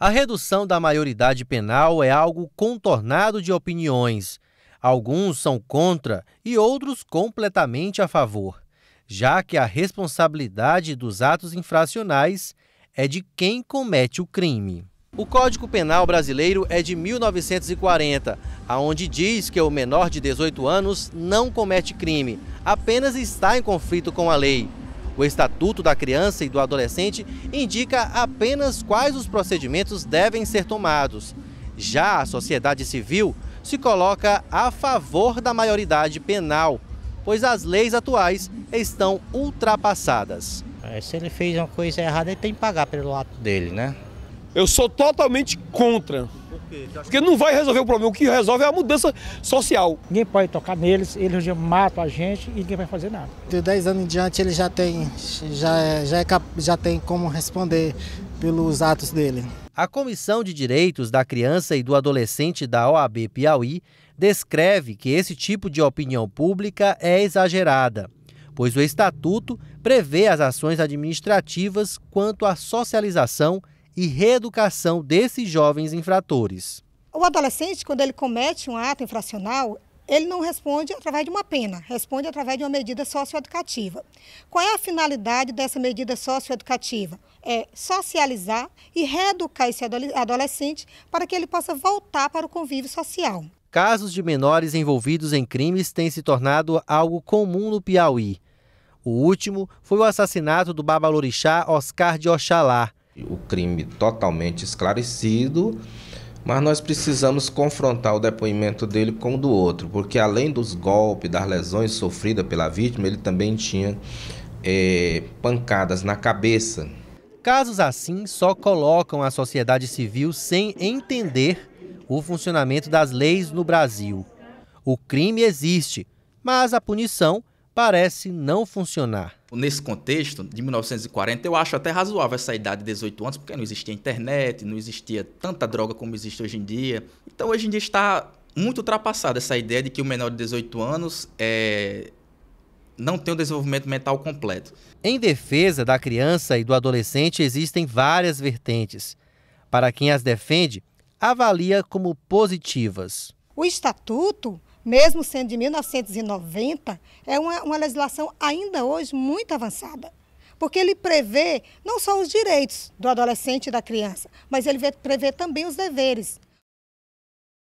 A redução da maioridade penal é algo contornado de opiniões. Alguns são contra e outros completamente a favor, já que a responsabilidade dos atos infracionais é de quem comete o crime. O Código Penal brasileiro é de 1940, aonde diz que o menor de 18 anos não comete crime, apenas está em conflito com a lei. O Estatuto da Criança e do Adolescente indica apenas quais os procedimentos devem ser tomados. Já a sociedade civil se coloca a favor da maioridade penal, pois as leis atuais estão ultrapassadas. É, se ele fez uma coisa errada, ele tem que pagar pelo ato dele, né? Eu sou totalmente contra porque não vai resolver o problema. O que resolve é a mudança social. Ninguém pode tocar neles, eles matam a gente e ninguém vai fazer nada. De 10 anos em diante ele já tem, já, é, já, é, já tem como responder pelos atos dele. A Comissão de Direitos da Criança e do Adolescente da OAB Piauí descreve que esse tipo de opinião pública é exagerada, pois o estatuto prevê as ações administrativas quanto à socialização e reeducação desses jovens infratores. O adolescente, quando ele comete um ato infracional, ele não responde através de uma pena, responde através de uma medida socioeducativa. Qual é a finalidade dessa medida socioeducativa? É socializar e reeducar esse adolescente para que ele possa voltar para o convívio social. Casos de menores envolvidos em crimes têm se tornado algo comum no Piauí. O último foi o assassinato do babalorixá Oscar de Oxalá, o crime totalmente esclarecido, mas nós precisamos confrontar o depoimento dele com o do outro, porque além dos golpes, das lesões sofridas pela vítima, ele também tinha é, pancadas na cabeça. Casos assim só colocam a sociedade civil sem entender o funcionamento das leis no Brasil. O crime existe, mas a punição parece não funcionar. Nesse contexto, de 1940, eu acho até razoável essa idade de 18 anos, porque não existia internet, não existia tanta droga como existe hoje em dia. Então, hoje em dia está muito ultrapassada essa ideia de que o menor de 18 anos é... não tem o desenvolvimento mental completo. Em defesa da criança e do adolescente, existem várias vertentes. Para quem as defende, avalia como positivas. O estatuto mesmo sendo de 1990, é uma, uma legislação ainda hoje muito avançada porque ele prevê não só os direitos do adolescente e da criança, mas ele prevê também os deveres.